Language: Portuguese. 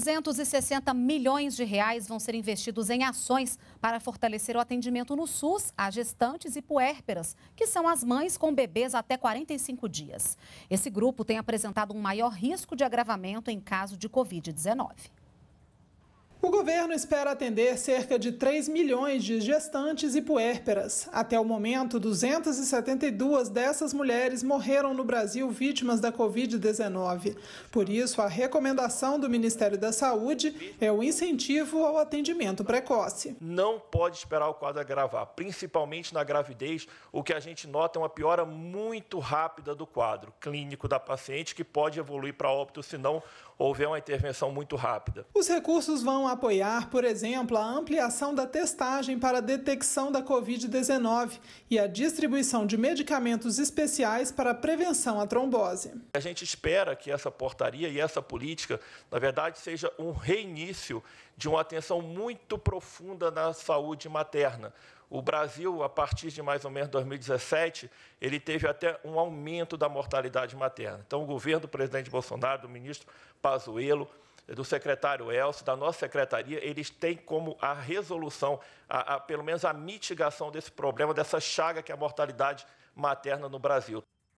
260 milhões de reais vão ser investidos em ações para fortalecer o atendimento no SUS a gestantes e puérperas, que são as mães com bebês até 45 dias. Esse grupo tem apresentado um maior risco de agravamento em caso de Covid-19. O governo espera atender cerca de 3 milhões de gestantes e puérperas. Até o momento, 272 dessas mulheres morreram no Brasil vítimas da Covid-19. Por isso, a recomendação do Ministério da Saúde é o incentivo ao atendimento precoce. Não pode esperar o quadro agravar, principalmente na gravidez. O que a gente nota é uma piora muito rápida do quadro clínico da paciente, que pode evoluir para óbito se não houver uma intervenção muito rápida. Os recursos vão apoiar, por exemplo, a ampliação da testagem para a detecção da Covid-19 e a distribuição de medicamentos especiais para a prevenção à trombose. A gente espera que essa portaria e essa política, na verdade, seja um reinício de uma atenção muito profunda na saúde materna. O Brasil, a partir de mais ou menos 2017, ele teve até um aumento da mortalidade materna. Então, o governo do presidente Bolsonaro, do ministro Pazuello, do secretário Elcio, da nossa secretaria, eles têm como a resolução, a, a, pelo menos a mitigação desse problema, dessa chaga que é a mortalidade materna no Brasil.